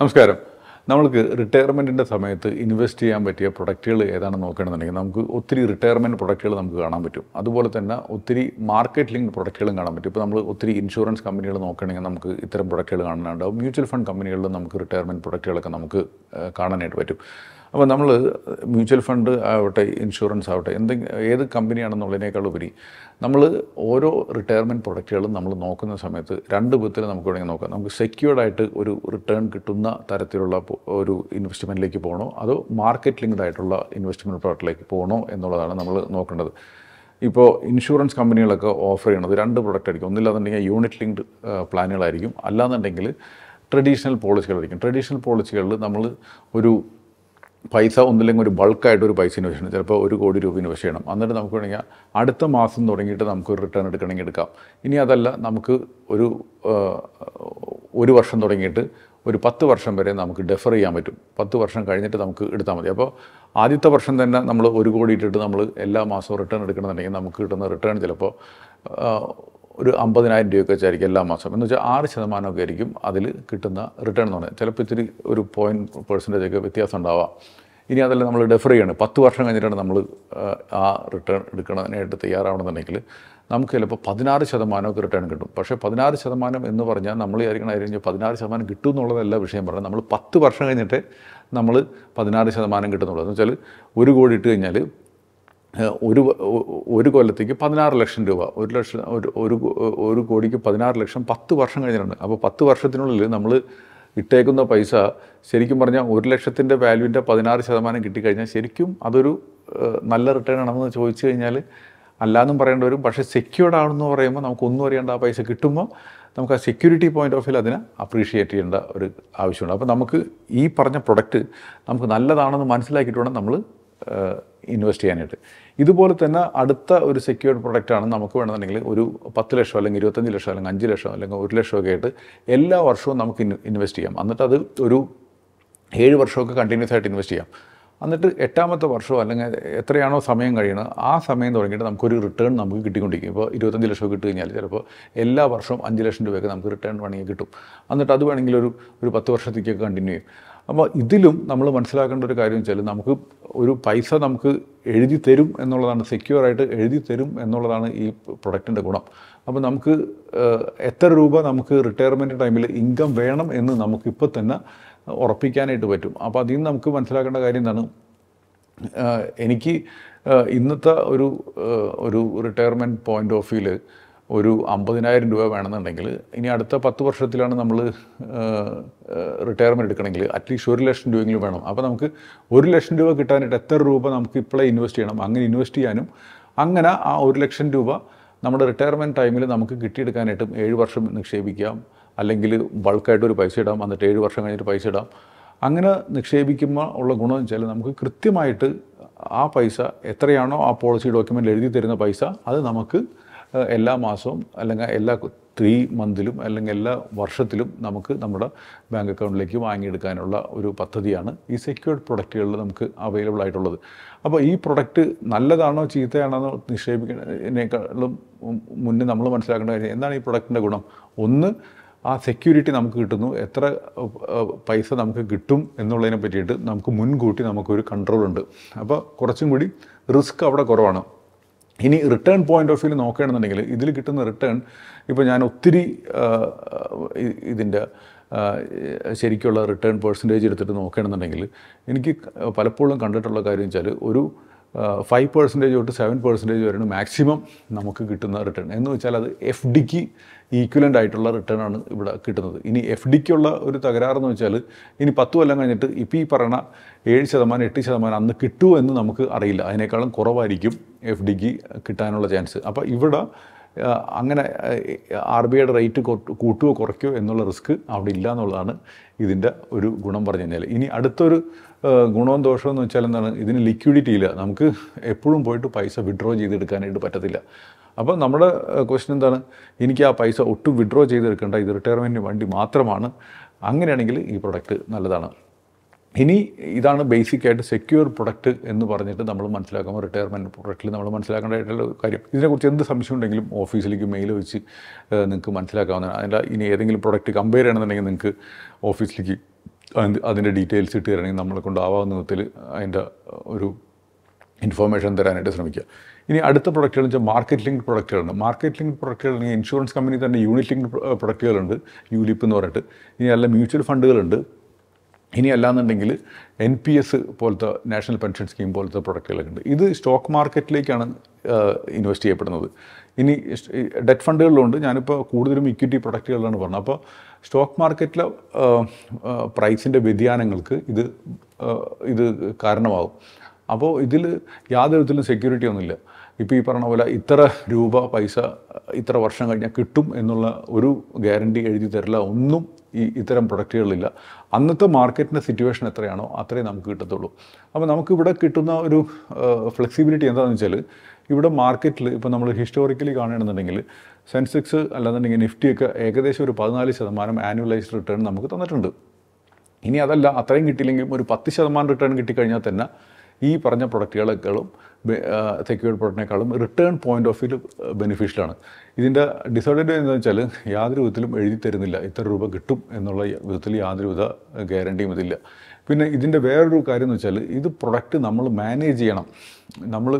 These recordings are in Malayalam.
നമസ്കാരം നമ്മൾക്ക് റിട്ടയർമെൻറ്റിൻ്റെ സമയത്ത് ഇൻവെസ്റ്റ് ചെയ്യാൻ പറ്റിയ പ്രൊഡക്റ്റുകൾ ഏതാണ് നോക്കുകയാണെന്നുണ്ടെങ്കിൽ നമുക്ക് ഒത്തിരി റിട്ടയർമെൻറ്റ് പ്രൊഡക്റ്റുകൾ നമുക്ക് കാണാൻ പറ്റും അതുപോലെ തന്നെ ഒത്തിരി മാർക്കറ്റ് ലിങ്ക് പ്രൊഡക്റ്റുകളും കാണാൻ പറ്റും ഇപ്പോൾ നമ്മൾ ഒത്തിരി ഇൻഷുറൻസ് കമ്പനികൾ നോക്കുകയാണെങ്കിൽ നമുക്ക് ഇത്തരം പ്രൊഡക്റ്റുകൾ കാണാനുണ്ടാവും മ്യൂച്വൽ ഫണ്ട് കമ്പനികളിലും നമുക്ക് റിട്ടയർമെൻറ്റ് പ്രൊഡക്റ്റുകളൊക്കെ നമുക്ക് കാണാനായിട്ട് പറ്റും അപ്പോൾ നമ്മൾ മ്യൂച്വൽ ഫണ്ട് ആവട്ടെ ഇൻഷുറൻസ് ആവട്ടെ എന്തെങ്കിലും ഏത് കമ്പനിയാണെന്നുള്ളതിനേക്കാൾ ഉപരി നമ്മൾ ഓരോ റിട്ടയർമെൻറ്റ് പ്രൊഡക്റ്റുകളും നമ്മൾ നോക്കുന്ന സമയത്ത് രണ്ട് വിധത്തിൽ നമുക്ക് വേണമെങ്കിൽ നോക്കാം നമുക്ക് സെക്യൂർഡ് ആയിട്ട് ഒരു റിട്ടേൺ കിട്ടുന്ന തരത്തിലുള്ള ഒരു ഇൻവെസ്റ്റ്മെൻറ്റിലേക്ക് പോകണോ അതോ മാർക്കറ്റ് ലിങ്ക്ഡ് ആയിട്ടുള്ള ഇൻവെസ്റ്റ്മെൻറ്റ് പ്രോഡക്റ്റിലേക്ക് പോകണോ എന്നുള്ളതാണ് നമ്മൾ നോക്കേണ്ടത് ഇപ്പോൾ ഇൻഷുറൻസ് കമ്പനികളൊക്കെ ഓഫർ ചെയ്യുന്നത് രണ്ട് പ്രൊഡക്റ്റ് ആയിരിക്കും ഒന്നില്ലാന്നുണ്ടെങ്കിൽ യൂണിറ്റ് ലിങ്ക്ഡ് പ്ലാനുകളായിരിക്കും അല്ലാന്നുണ്ടെങ്കിൽ ട്രഡീഷണൽ പോളിസികളായിരിക്കും ട്രഡീഷണൽ പോളിസികളിൽ നമ്മൾ ഒരു പൈസ ഒന്നില്ലെങ്കിൽ ഒരു ബൾക്കായിട്ട് ഒരു പൈസ ഇൻവെസ്റ്റ് ചെയ്യണം ചിലപ്പോൾ ഒരു കോടി രൂപ ഇൻവെസ്റ്റ് ചെയ്യണം എന്നിട്ട് നമുക്ക് വേണമെങ്കിൽ അടുത്ത മാസം തുടങ്ങിയിട്ട് നമുക്ക് ഒരു റിട്ടേൺ എടുക്കണമെങ്കിൽ എടുക്കാം ഇനി അതല്ല നമുക്ക് ഒരു ഒരു വർഷം തുടങ്ങിയിട്ട് ഒരു പത്ത് വർഷം വരെ നമുക്ക് ഡെഫർ ചെയ്യാൻ പറ്റും പത്ത് വർഷം കഴിഞ്ഞിട്ട് നമുക്ക് എടുത്താൽ മതി അപ്പോൾ ആദ്യത്തെ വർഷം തന്നെ നമ്മൾ ഒരു കോടി ഇട്ടിട്ട് നമ്മൾ എല്ലാ മാസവും റിട്ടേൺ എടുക്കണമെന്നുണ്ടെങ്കിൽ നമുക്ക് കിട്ടുന്ന റിട്ടേൺ ചിലപ്പോൾ ഒരു അമ്പതിനായിരം രൂപയൊക്കെ വെച്ചായിരിക്കും എല്ലാ മാസം എന്ന് വെച്ചാൽ ആറ് ശതമാനമൊക്കെ ആയിരിക്കും അതിൽ കിട്ടുന്ന റിട്ടേൺ എന്ന് പറയുന്നത് ചിലപ്പോൾ ഇത്തിരി ഒരു പോയിൻറ്റ് പെർസെൻറ്റേജ് ഒക്കെ വ്യത്യാസം ഉണ്ടാവാം ഇനി അതല്ല നമ്മൾ ഡെഫർ ചെയ്യണം പത്ത് വർഷം കഴിഞ്ഞിട്ടാണ് നമ്മൾ ആ റിട്ടേൺ എടുക്കണതിനായിട്ട് തയ്യാറാവണമെന്നുണ്ടെങ്കിൽ നമുക്ക് ചിലപ്പോൾ പതിനാറ് ശതമാനമൊക്കെ റിട്ടേൺ കിട്ടും പക്ഷേ പതിനാറ് ശതമാനം എന്ന് പറഞ്ഞാൽ നമ്മൾ ആയിരിക്കണം ആയിരിക്കും പതിനാറ് ശതമാനം കിട്ടും എന്നുള്ളതല്ല വിഷയം പറഞ്ഞാൽ നമ്മൾ പത്ത് വർഷം കഴിഞ്ഞിട്ട് നമ്മൾ പതിനാറ് ശതമാനം കിട്ടുന്നുള്ളത് എന്ന് വെച്ചാൽ ഒരു കോടി ഇട്ട് കഴിഞ്ഞാൽ ഒരു ഒരു കൊല്ലത്തേക്ക് പതിനാറ് ലക്ഷം രൂപ ഒരു ലക്ഷം ഒരു ഒരു ഒരു കോടിക്ക് പതിനാറ് ലക്ഷം പത്ത് വർഷം കഴിഞ്ഞിട്ടുണ്ട് അപ്പോൾ പത്ത് വർഷത്തിനുള്ളിൽ നമ്മൾ ഇട്ടേക്കുന്ന പൈസ ശരിക്കും പറഞ്ഞാൽ ഒരു ലക്ഷത്തിൻ്റെ വാല്യൂവിൻ്റെ പതിനാറ് ശതമാനം കിട്ടിക്കഴിഞ്ഞാൽ ശരിക്കും അതൊരു നല്ല റിട്ടേൺ ആണെന്ന് ചോദിച്ചു കഴിഞ്ഞാൽ അല്ലാന്നും പറയേണ്ടി വരും പക്ഷേ സെക്യൂർഡ് ആണെന്ന് പറയുമ്പോൾ നമുക്കൊന്നും അറിയേണ്ട ആ പൈസ കിട്ടുമ്പോൾ നമുക്ക് ആ സെക്യൂരിറ്റി പോയിൻ്റ് ഓഫ് വ്യൂ അതിനെ അപ്രീഷിയേറ്റ് ചെയ്യേണ്ട ഒരു ആവശ്യമുണ്ട് അപ്പോൾ നമുക്ക് ഈ പറഞ്ഞ പ്രൊഡക്റ്റ് നമുക്ക് നല്ലതാണെന്ന് മനസ്സിലാക്കിയിട്ട് വേണം നമ്മൾ ഇൻവെസ്റ്റ് ചെയ്യാനായിട്ട് ഇതുപോലെ തന്നെ അടുത്ത ഒരു സെക്യൂർഡ് പ്രൊഡക്റ്റാണ് നമുക്ക് വേണമെന്നുണ്ടെങ്കിൽ ഒരു പത്ത് ലക്ഷം അല്ലെങ്കിൽ ഇരുപത്തഞ്ച് ലക്ഷം അല്ലെങ്കിൽ അഞ്ച് ലക്ഷം അല്ലെങ്കിൽ ഒരു ഒക്കെ ആയിട്ട് എല്ലാ വർഷവും നമുക്ക് ഇൻവെസ്റ്റ് ചെയ്യാം എന്നിട്ട് അത് ഒരു ഏഴ് വർഷമൊക്കെ കണ്ടിന്യൂസ് ആയിട്ട് ഇൻവെസ്റ്റ് ചെയ്യാം എന്നിട്ട് എട്ടാമത്തെ വർഷമോ അല്ലെങ്കിൽ എത്രയാണോ സമയം കഴിയുന്നത് ആ സമയം തുടങ്ങിയിട്ട് നമുക്കൊരു റിട്ടേൺ നമുക്ക് കിട്ടിക്കൊണ്ടിരിക്കും ഇപ്പോൾ ഇരുപത്തഞ്ച് ലക്ഷം കിട്ടി കഴിഞ്ഞാൽ ചിലപ്പോൾ എല്ലാ വർഷവും അഞ്ച് ലക്ഷം രൂപയൊക്കെ നമുക്ക് റിട്ടേൺ വേണമെങ്കിൽ കിട്ടും എന്നിട്ട് അത് വേണമെങ്കിൽ ഒരു ഒരു പത്ത് വർഷത്തേക്കൊക്കെ കണ്ടിന്യൂ ചെയ്യും അപ്പോൾ ഇതിലും നമ്മൾ മനസ്സിലാക്കേണ്ട ഒരു കാര്യം വെച്ചാൽ നമുക്ക് ഒരു പൈസ നമുക്ക് എഴുതി തരും എന്നുള്ളതാണ് സെക്യൂർ ആയിട്ട് എഴുതി തരും എന്നുള്ളതാണ് ഈ പ്രൊഡക്റ്റിൻ്റെ ഗുണം അപ്പോൾ നമുക്ക് എത്ര രൂപ നമുക്ക് റിട്ടയർമെൻറ്റ് ടൈമിൽ ഇൻകം വേണം എന്ന് നമുക്കിപ്പോൾ തന്നെ ഉറപ്പിക്കാനായിട്ട് പറ്റും അപ്പോൾ അതിൽ നിന്ന് നമുക്ക് മനസ്സിലാക്കേണ്ട കാര്യം എന്താണ് എനിക്ക് ഇന്നത്തെ ഒരു ഒരു റിട്ടയർമെൻറ്റ് പോയിൻ്റ് ഓഫ് വ്യൂവിൽ ഒരു അമ്പതിനായിരം രൂപ വേണമെന്നുണ്ടെങ്കിൽ ഇനി അടുത്ത പത്ത് വർഷത്തിലാണ് നമ്മൾ റിട്ടയർമെൻറ്റ് എടുക്കണമെങ്കിൽ അറ്റ്ലീസ്റ്റ് ഒരു ലക്ഷം രൂപയെങ്കിലും വേണം അപ്പോൾ നമുക്ക് ഒരു ലക്ഷം രൂപ കിട്ടാനായിട്ട് എത്ര രൂപ നമുക്ക് ഇപ്പോഴേ ഇൻവെസ്റ്റ് ചെയ്യണം അങ്ങനെ ഇൻവെസ്റ്റ് ചെയ്യാനും അങ്ങനെ ആ ഒരു ലക്ഷം രൂപ നമ്മുടെ റിട്ടയർമെൻറ്റ് ടൈമിൽ നമുക്ക് കിട്ടിയെടുക്കാനായിട്ടും ഏഴ് വർഷം നിക്ഷേപിക്കാം അല്ലെങ്കിൽ ബൾക്കായിട്ട് ഒരു പൈസ ഇടാം എന്നിട്ട് ഏഴ് വർഷം കഴിഞ്ഞിട്ട് പൈസ ഇടാം അങ്ങനെ നിക്ഷേപിക്കുമ്പോൾ ഉള്ള ഗുണം വെച്ചാൽ നമുക്ക് കൃത്യമായിട്ട് ആ പൈസ എത്രയാണോ ആ പോളിസി ഡോക്യുമെൻ്റ് എഴുതി തരുന്ന പൈസ അത് നമുക്ക് എല്ലാ മാസവും അല്ലെങ്കിൽ എല്ലാ ത്രീ മന്തിലും അല്ലെങ്കിൽ എല്ലാ വർഷത്തിലും നമുക്ക് നമ്മുടെ ബാങ്ക് അക്കൗണ്ടിലേക്ക് വാങ്ങിയെടുക്കാനുള്ള ഒരു പദ്ധതിയാണ് ഈ സെക്യൂർഡ് പ്രൊഡക്റ്റുകളിൽ നമുക്ക് അവൈലബിൾ ആയിട്ടുള്ളത് അപ്പോൾ ഈ പ്രൊഡക്റ്റ് നല്ലതാണോ ചീത്തയാണോ നിക്ഷേപിക്കുന്നതിനേക്കാളും മുന്നേ നമ്മൾ മനസ്സിലാക്കേണ്ട കാര്യം എന്താണ് ഈ പ്രൊഡക്റ്റിൻ്റെ ഗുണം ഒന്ന് ആ സെക്യൂരിറ്റി നമുക്ക് കിട്ടുന്നു എത്ര പൈസ നമുക്ക് കിട്ടും എന്നുള്ളതിനെ പറ്റിയിട്ട് നമുക്ക് മുൻകൂട്ടി നമുക്കൊരു ഉണ്ട് അപ്പോൾ കുറച്ചും കൂടി റിസ്ക് അവിടെ കുറവാണ് ഇനി റിട്ടേൺ പോയിന്റ് ഓഫ് വ്യൂ നോക്കുകയാണെന്നുണ്ടെങ്കിൽ ഇതിൽ കിട്ടുന്ന റിട്ടേൺ ഇപ്പോൾ ഞാൻ ഒത്തിരി ഇതിൻ്റെ ശരിക്കുള്ള റിട്ടേൺ പേഴ്സൻറ്റേജ് എടുത്തിട്ട് നോക്കുകയാണെന്നുണ്ടെങ്കിൽ എനിക്ക് പലപ്പോഴും കണ്ടിട്ടുള്ള കാര്യം വെച്ചാൽ ഒരു ഫൈവ് പെർസെൻറ്റേജ് തൊട്ട് സെവൻ പെർസെൻറ്റേജ് വരെയാണ് മാക്സിമം നമുക്ക് കിട്ടുന്ന റിട്ടേൺ എന്ന് വെച്ചാൽ അത് എഫ് ഡിക്ക് ഈക്വലൻ്റ് ആയിട്ടുള്ള റിട്ടേൺ ആണ് ഇവിടെ കിട്ടുന്നത് ഇനി എഫ് ഡിക്കുള്ള ഒരു തകരാറെന്ന് വെച്ചാൽ ഇനി പത്ത് കൊല്ലം കഴിഞ്ഞിട്ട് ഇപ്പോൾ ഈ പറയണ ഏഴ് ശതമാനം എട്ട് ശതമാനം അന്ന് കിട്ടുമോ എന്ന് നമുക്ക് അറിയില്ല അതിനേക്കാളും കുറവായിരിക്കും എഫ് ഡിക്ക് കിട്ടാനുള്ള ചാൻസ് അപ്പോൾ ഇവിടെ അങ്ങനെ ആർ ബി ഐയുടെ റേറ്റ് കൂട്ടുകയോ കുറയ്ക്കുകയോ എന്നുള്ള റിസ്ക് അവിടെ ഇല്ല എന്നുള്ളതാണ് ഇതിൻ്റെ ഒരു ഗുണം പറഞ്ഞു കഴിഞ്ഞാൽ ഇനി അടുത്തൊരു ഗുണവും ദോഷവും എന്ന് വെച്ചാൽ എന്താണ് ഇതിന് ലിക്വിഡിറ്റി ഇല്ല നമുക്ക് എപ്പോഴും പോയിട്ട് പൈസ വിഡ്രോ ചെയ്തെടുക്കാനായിട്ട് പറ്റത്തില്ല അപ്പോൾ നമ്മുടെ ക്വസ്റ്റ്യൻ എന്താണ് എനിക്ക് ആ പൈസ ഒട്ടും വിഡ്രോ ചെയ്തെടുക്കേണ്ട ഇത് റിട്ടയർമെൻറ്റ് വണ്ടി മാത്രമാണ് അങ്ങനെയാണെങ്കിൽ ഈ പ്രൊഡക്റ്റ് നല്ലതാണ് ഇനി ഇതാണ് ബേസിക്കായിട്ട് സെക്യൂർ പ്രൊഡക്റ്റ് എന്ന് പറഞ്ഞിട്ട് നമ്മൾ മനസ്സിലാക്കുമ്പോൾ റിട്ടയർമെൻറ്റ് പ്രൊഡക്റ്റിൽ നമ്മൾ മനസ്സിലാക്കേണ്ടതായിട്ടുള്ള കാര്യം ഇതിനെക്കുറിച്ച് എന്ത് സംശയം ഉണ്ടെങ്കിലും ഓഫീസിലേക്ക് മെയിൽ വെച്ച് നിങ്ങൾക്ക് മനസ്സിലാക്കാവുന്നതാണ് അതിൻ്റെ ഇനി ഏതെങ്കിലും പ്രൊഡക്റ്റ് കമ്പയർ ചെയ്യണമെന്നുണ്ടെങ്കിൽ നിങ്ങൾക്ക് ഓഫീസിലേക്ക് അതിൻ്റെ ഡീറ്റെയിൽസ് ഇട്ട് തരണമെങ്കിൽ നമ്മളെ കൊണ്ടാവാവുന്ന വിധത്തിൽ അതിൻ്റെ ഒരു ഇൻഫോർമേഷൻ തരാനായിട്ട് ശ്രമിക്കുക ഇനി അടുത്ത പ്രൊഡക്റ്റുകൾ വെച്ചാൽ മാർക്കറ്റ് ലിങ്ക് പ്രൊഡക്റ്റുകളുണ്ട് മാർക്കറ്റ് ലിങ്ക് പ്രൊഡക്റ്റുകൾ ഇൻഷുറൻസ് കമ്പനി തന്നെ യൂണിറ്റ് ലിങ്ക് പ്രൊഡക്റ്റുകളുണ്ട് യൂലിപ്പ് എന്ന് പറഞ്ഞിട്ട് ഇനി നല്ല മ്യൂച്വൽ ഫണ്ടുകളുണ്ട് ഇനി അല്ലാന്നുണ്ടെങ്കിൽ എൻ പി എസ് പോലത്തെ നാഷണൽ പെൻഷൻ സ്കീം പോലത്തെ പ്രൊഡക്റ്റുകളൊക്കെ ഉണ്ട് ഇത് സ്റ്റോക്ക് മാർക്കറ്റിലേക്കാണ് ഇൻവെസ്റ്റ് ചെയ്യപ്പെടുന്നത് ഇനി ഡെറ്റ് ഫണ്ടുകളിലുണ്ട് ഞാനിപ്പോൾ കൂടുതലും ഇക്വിറ്റി പ്രൊഡക്റ്റുകളാണ് പറഞ്ഞത് അപ്പോൾ സ്റ്റോക്ക് മാർക്കറ്റിലെ പ്രൈസിൻ്റെ വ്യതിയാനങ്ങൾക്ക് ഇത് ഇത് കാരണമാകും അപ്പോൾ ഇതിൽ യാതൊരു വിധത്തിലും സെക്യൂരിറ്റി ഒന്നുമില്ല ഇപ്പോൾ ഈ പറഞ്ഞ പോലെ ഇത്ര രൂപ പൈസ ഇത്ര വർഷം കഴിഞ്ഞാൽ കിട്ടും എന്നുള്ള ഒരു ഗ്യാരണ്ടി എഴുതി തരില്ല ഒന്നും ഈ ഇത്തരം പ്രൊഡക്റ്റുകളില്ല അന്നത്തെ മാർക്കറ്റിൻ്റെ സിറ്റുവേഷൻ എത്രയാണോ അത്രയും നമുക്ക് കിട്ടത്തുള്ളൂ അപ്പോൾ നമുക്കിവിടെ കിട്ടുന്ന ഒരു ഫ്ലെക്സിബിലിറ്റി എന്താണെന്ന് വെച്ചാൽ ഇവിടെ മാർക്കറ്റിൽ ഇപ്പോൾ നമ്മൾ ഹിസ്റ്റോറിക്കലി കാണുകയാണെന്നുണ്ടെങ്കിൽ സെൻസെക്സ് അല്ലാന്നുണ്ടെങ്കിൽ നിഫ്റ്റിയൊക്കെ ഏകദേശം ഒരു പതിനാല് ശതമാനം ആനുവലൈസ്ഡ് റിട്ടേൺ നമുക്ക് തന്നിട്ടുണ്ട് ഇനി അതല്ല അത്രയും കിട്ടിയില്ലെങ്കിലും ഒരു പത്ത് ശതമാനം റിട്ടേൺ കിട്ടിക്കഴിഞ്ഞാൽ തന്നെ ഈ പറഞ്ഞ പ്രൊഡക്റ്റുകളെക്കാളും സെക്യൂർഡ് പ്രൊഡക്റ്റിനേക്കാളും റിട്ടേൺ പോയിൻ്റ് ഓഫ് വ്യൂ ബെനിഫിഷ്യലാണ് ഇതിൻ്റെ ഡിസഡ്വാൻറ്റേജ് എന്ന് വെച്ചാൽ യാതൊരു വിധത്തിലും എഴുതി തരുന്നില്ല ഇത്ര രൂപ കിട്ടും എന്നുള്ള വിധത്തിൽ യാതൊരു വിധ ഗ്യാരണ്ടിയും ഇതില്ല പിന്നെ ഇതിൻ്റെ വേറൊരു കാര്യം എന്ന് വെച്ചാൽ ഇത് പ്രൊഡക്റ്റ് നമ്മൾ മാനേജ് ചെയ്യണം നമ്മൾ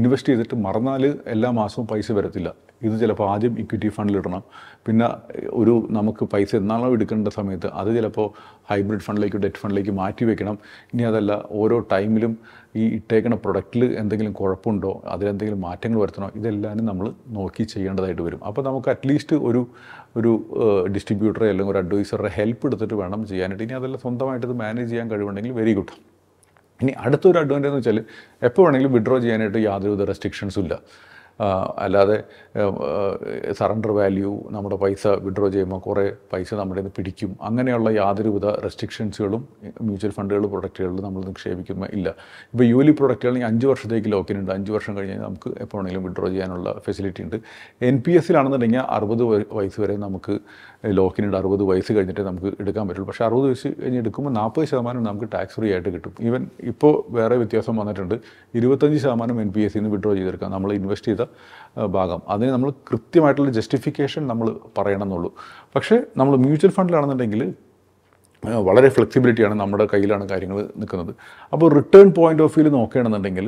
ഇൻവെസ്റ്റ് ചെയ്തിട്ട് മറന്നാൽ എല്ലാ മാസവും പൈസ വരത്തില്ല ഇത് ചിലപ്പോൾ ആദ്യം ഇക്വിറ്റി ഫണ്ടിലിടണം പിന്നെ ഒരു നമുക്ക് പൈസ എന്നാണോ എടുക്കേണ്ട സമയത്ത് അത് ചിലപ്പോൾ ഹൈബ്രിഡ് ഫണ്ടിലേക്കോ ഡെറ്റ് ഫണ്ടിലേക്ക് മാറ്റി വെക്കണം ഇനി അതല്ല ഓരോ ടൈമിലും ഈ ഇട്ടേക്കണ പ്രൊഡക്റ്റിൽ എന്തെങ്കിലും കുഴപ്പമുണ്ടോ അതിലെന്തെങ്കിലും മാറ്റങ്ങൾ വരുത്തണോ ഇതെല്ലാം നമ്മൾ നോക്കി ചെയ്യേണ്ടതായിട്ട് വരും അപ്പോൾ നമുക്ക് അറ്റ്ലീസ്റ്റ് ഒരു ഒരു ഡിസ്ട്രിബ്യൂട്ടറെ അല്ലെങ്കിൽ ഒരു അഡ്വൈസറുടെ ഹെൽപ്പ് എടുത്തിട്ട് വേണം ചെയ്യാനായിട്ട് ഇനി അതെല്ലാം സ്വന്തമായിട്ട് ഇത് മാനേജ് ചെയ്യാൻ കഴിവുണ്ടെങ്കിൽ വെരി ഗുഡ് ഇനി അടുത്തൊരു അഡ്വാൻറ്റേജ് എന്ന് വെച്ചാൽ എപ്പോൾ വേണമെങ്കിലും വിഡ്രോ ചെയ്യാനായിട്ട് യാതൊരുവിധ റെസ്ട്രിക്ഷൻസും ഇല്ല അല്ലാതെ സറണ്ടർ വാല്യൂ നമ്മുടെ പൈസ വിഡ്രോ ചെയ്യുമ്പോൾ കുറേ പൈസ നമ്മുടെ നിന്ന് പിടിക്കും അങ്ങനെയുള്ള യാതൊരുവിധ റെസ്ട്രിക്ഷൻസുകളും മ്യൂച്വൽ ഫണ്ടുകൾ പ്രൊഡക്റ്റുകളിൽ നമ്മൾ നിക്ഷേപിക്കുമ്പോൾ ഇല്ല ഇപ്പോൾ യൂലി പ്രൊഡക്റ്റുകളെങ്കിൽ അഞ്ച് വർഷത്തേക്ക് ലോക്കിനുണ്ട് ഉണ്ട് അഞ്ച് വർഷം കഴിഞ്ഞാൽ നമുക്ക് എപ്പോഴെങ്കിലും വിഡ്രോ ചെയ്യാനുള്ള ഫെസിലിറ്റി ഉണ്ട് എൻ പി എസിലാണെന്നുണ്ടെങ്കിൽ അറുപത് വയസ്സ് വരെ നമുക്ക് ലോക്കിനിട്ട് അറുപത് വയസ്സ് കഴിഞ്ഞിട്ട് നമുക്ക് എടുക്കാൻ പറ്റുള്ളൂ പക്ഷേ അറുപത് വയസ്സ് കഴിഞ്ഞ് എടുക്കുമ്പോൾ നാൽപ്പത് ശതമാനം നമുക്ക് ടാക്സ് ഫ്രീ ആയിട്ട് കിട്ടും ഈവൻ ഇപ്പോൾ വേറെ വ്യത്യാസം വന്നിട്ടുണ്ട് ഇരുപത്തഞ്ച് ശതമാനം എൻ പി എസ് നിന്ന് വിഡ്രോ ചെയ്തെടുക്കാം നമ്മൾ ഇൻവെസ്റ്റ് ചെയ്ത ഭാഗം അതിന് നമ്മൾ കൃത്യമായിട്ടുള്ള ജസ്റ്റിഫിക്കേഷൻ നമ്മൾ പറയണം എന്നുള്ളൂ പക്ഷേ നമ്മൾ മ്യൂച്വൽ ഫണ്ടിലാണെന്നുണ്ടെങ്കിൽ വളരെ ഫ്ലെക്സിബിലിറ്റിയാണ് നമ്മുടെ കയ്യിലാണ് കാര്യങ്ങൾ നിൽക്കുന്നത് അപ്പോൾ റിട്ടേൺ പോയിൻ്റ് ഓഫ് വ്യൂവിൽ നോക്കുകയാണെന്നുണ്ടെങ്കിൽ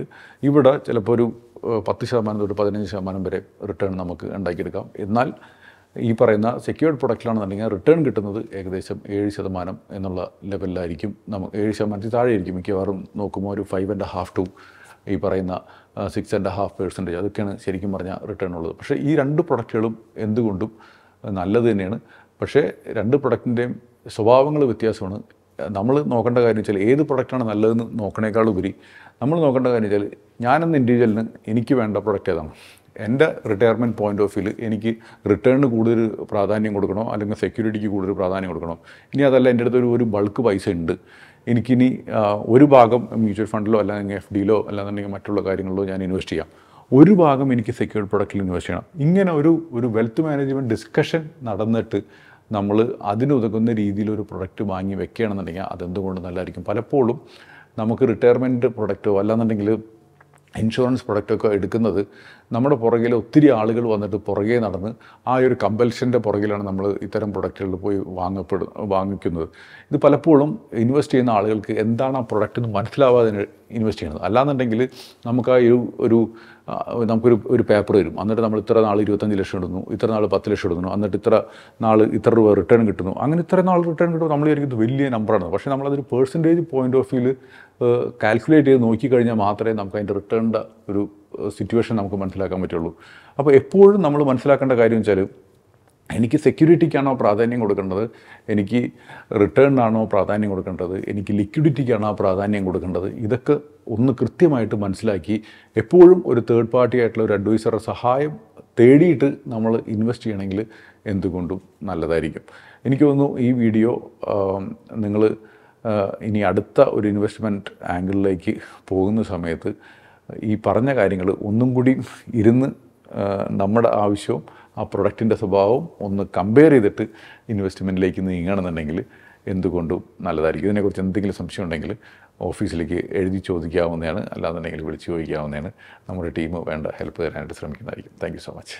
ഇവിടെ ചിലപ്പോൾ ഒരു പത്ത് ശതമാനം തൊട്ട് പതിനഞ്ച് ശതമാനം വരെ റിട്ടേൺ നമുക്ക് ഉണ്ടാക്കിയെടുക്കാം എന്നാൽ ഈ പറയുന്ന സെക്യൂർഡ് പ്രൊഡക്റ്റിലാണെന്നുണ്ടെങ്കിൽ റിട്ടേൺ കിട്ടുന്നത് ഏകദേശം ഏഴ് ശതമാനം എന്നുള്ള ലെവലിലായിരിക്കും നമുക്ക് ഏഴ് ശതമാനത്തിൽ താഴെയായിരിക്കും മിക്കവാറും നോക്കുമ്പോൾ ഒരു ഫൈവ് ആൻഡ് ഹാഫ് ടു ഈ പറയുന്ന സിക്സ് ആൻഡ് ഹാഫ് പേഴ്സൻറ്റേജ് അതൊക്കെയാണ് ശരിക്കും പറഞ്ഞാൽ റിട്ടേൺ ഉള്ളത് പക്ഷേ ഈ രണ്ട് പ്രൊഡക്റ്റുകളും എന്തുകൊണ്ടും നല്ലത് തന്നെയാണ് പക്ഷേ രണ്ട് പ്രൊഡക്റ്റിൻ്റെയും സ്വഭാവങ്ങൾ വ്യത്യാസമാണ് നമ്മൾ നോക്കേണ്ട കാര്യം വെച്ചാൽ ഏത് പ്രൊഡക്റ്റാണ് നല്ലതെന്ന് നോക്കണേക്കാളുപരി നമ്മൾ നോക്കേണ്ട കാര്യം വെച്ചാൽ ഞാനെന്ന ഇൻഡിവിജ്വലിന് എനിക്ക് വേണ്ട പ്രൊഡക്റ്റ് ഏതാണ് എൻ്റെ റിട്ടയർമെൻറ്റ് പോയിൻ്റ് ഓഫ് വ്യൂവിൽ എനിക്ക് റിട്ടേണിന് കൂടുതൽ പ്രാധാന്യം കൊടുക്കണോ അല്ലെങ്കിൽ സെക്യൂരിറ്റിക്ക് കൂടുതൽ പ്രാധാന്യം കൊടുക്കണോ ഇനി അതല്ല എൻ്റെ അടുത്തൊരു ഒരു ബൾക്ക് പൈസ ഉണ്ട് എനിക്കിനി ഒരു ഭാഗം മ്യൂച്വൽ ഫണ്ടിലോ അല്ലെങ്കിൽ എഫ് ഡിയിലോ അല്ലാന്നുണ്ടെങ്കിൽ മറ്റുള്ള കാര്യങ്ങളിലോ ഞാൻ ഇൻവെസ്റ്റ് ചെയ്യാം ഒരു ഭാഗം എനിക്ക് സെക്യൂർഡ് പ്രൊഡക്റ്റിൽ ഇൻവെസ്റ്റ് ചെയ്യണം ഇങ്ങനെ ഒരു ഒരു വെൽത്ത് മാനേജ്മെൻറ്റ് ഡിസ്കഷൻ നടന്നിട്ട് നമ്മൾ അതിനുതകുന്ന രീതിയിലൊരു പ്രൊഡക്റ്റ് വാങ്ങി വെക്കുകയാണെന്നുണ്ടെങ്കിൽ അതെന്തുകൊണ്ട് നല്ലതായിരിക്കും പലപ്പോഴും നമുക്ക് റിട്ടയർമെൻറ്റ് പ്രൊഡക്റ്റോ അല്ലാന്നുണ്ടെങ്കിൽ ഇൻഷുറൻസ് പ്രൊഡക്റ്റൊക്കെ എടുക്കുന്നത് നമ്മുടെ പുറകിൽ ഒത്തിരി ആളുകൾ വന്നിട്ട് പുറകെ നടന്ന് ആ ഒരു കമ്പൽഷൻ്റെ പുറകിലാണ് നമ്മൾ ഇത്തരം പ്രൊഡക്റ്റുകൾ പോയി വാങ്ങപ്പെടു വാങ്ങിക്കുന്നത് ഇത് പലപ്പോഴും ഇൻവെസ്റ്റ് ചെയ്യുന്ന ആളുകൾക്ക് എന്താണ് ആ പ്രൊഡക്റ്റ് എന്ന് മനസ്സിലാവാതെ ഇൻവെസ്റ്റ് ചെയ്യുന്നത് അല്ലാന്നുണ്ടെങ്കിൽ നമുക്ക് ആ ഒരു നമുക്കൊരു ഒരു പേപ്പർ വരും എന്നിട്ട് നമ്മൾ ഇത്ര നാൾ ഇരുപത്തഞ്ച് ലക്ഷം ഇടുന്നു ഇത്ര നാൾ പത്ത് ലക്ഷം ഇടുന്നു എന്നിട്ട് ഇത്ര നാൾ ഇത്ര രൂപ റിട്ടേൺ കിട്ടുന്നു അങ്ങനെ ഇത്ര നാൾ റിട്ടേൺ കിട്ടും നമ്മൾ ഇത് വലിയ നമ്പറാണ് പക്ഷേ നമ്മളതൊരു പേഴ്സൻറ്റേജ് പോയിന്റ് ഓഫ് വ്യൂവിൽ കാൽക്കുലേറ്റ് ചെയ്ത് നോക്കിക്കഴിഞ്ഞാൽ മാത്രമേ നമുക്ക് അതിൻ്റെ റിട്ടേണിൻ്റെ ഒരു സിറ്റുവേഷൻ നമുക്ക് മനസ്സിലാക്കാൻ പറ്റുള്ളൂ അപ്പോൾ എപ്പോഴും നമ്മൾ മനസ്സിലാക്കേണ്ട കാര്യം വെച്ചാൽ എനിക്ക് സെക്യൂരിറ്റിക്കാണോ പ്രാധാന്യം കൊടുക്കേണ്ടത് എനിക്ക് റിട്ടേണിനാണോ പ്രാധാന്യം കൊടുക്കേണ്ടത് എനിക്ക് ലിക്വിഡിറ്റിക്കാണോ പ്രാധാന്യം കൊടുക്കേണ്ടത് ഇതൊക്കെ ഒന്ന് കൃത്യമായിട്ട് മനസ്സിലാക്കി എപ്പോഴും ഒരു തേർഡ് പാർട്ടി ആയിട്ടുള്ള ഒരു അഡ്വൈസറുടെ സഹായം തേടിയിട്ട് നമ്മൾ ഇൻവെസ്റ്റ് ചെയ്യണമെങ്കിൽ എന്തുകൊണ്ടും നല്ലതായിരിക്കും എനിക്ക് തോന്നുന്നു ഈ വീഡിയോ നിങ്ങൾ ഇനി അടുത്ത ഒരു ഇൻവെസ്റ്റ്മെൻറ്റ് ആംഗിളിലേക്ക് പോകുന്ന സമയത്ത് ഈ പറഞ്ഞ കാര്യങ്ങൾ ഒന്നും കൂടി ഇരുന്ന് നമ്മുടെ ആവശ്യവും ആ പ്രൊഡക്റ്റിൻ്റെ സ്വഭാവവും ഒന്ന് കമ്പയർ ചെയ്തിട്ട് ഇൻവെസ്റ്റ്മെൻറ്റിലേക്ക് നീങ്ങണമെന്നുണ്ടെങ്കിൽ എന്തുകൊണ്ടും നല്ലതായിരിക്കും ഇതിനെക്കുറിച്ച് എന്തെങ്കിലും സംശയം ഉണ്ടെങ്കിൽ ഓഫീസിലേക്ക് എഴുതി ചോദിക്കാവുന്നതാണ് അല്ലാന്നുണ്ടെങ്കിൽ വിളിച്ച് ചോദിക്കാവുന്നതാണ് നമ്മുടെ ടീം വേണ്ട ഹെൽപ്പ് തരാനായിട്ട് ശ്രമിക്കുന്നതായിരിക്കും താങ്ക് സോ മച്ച്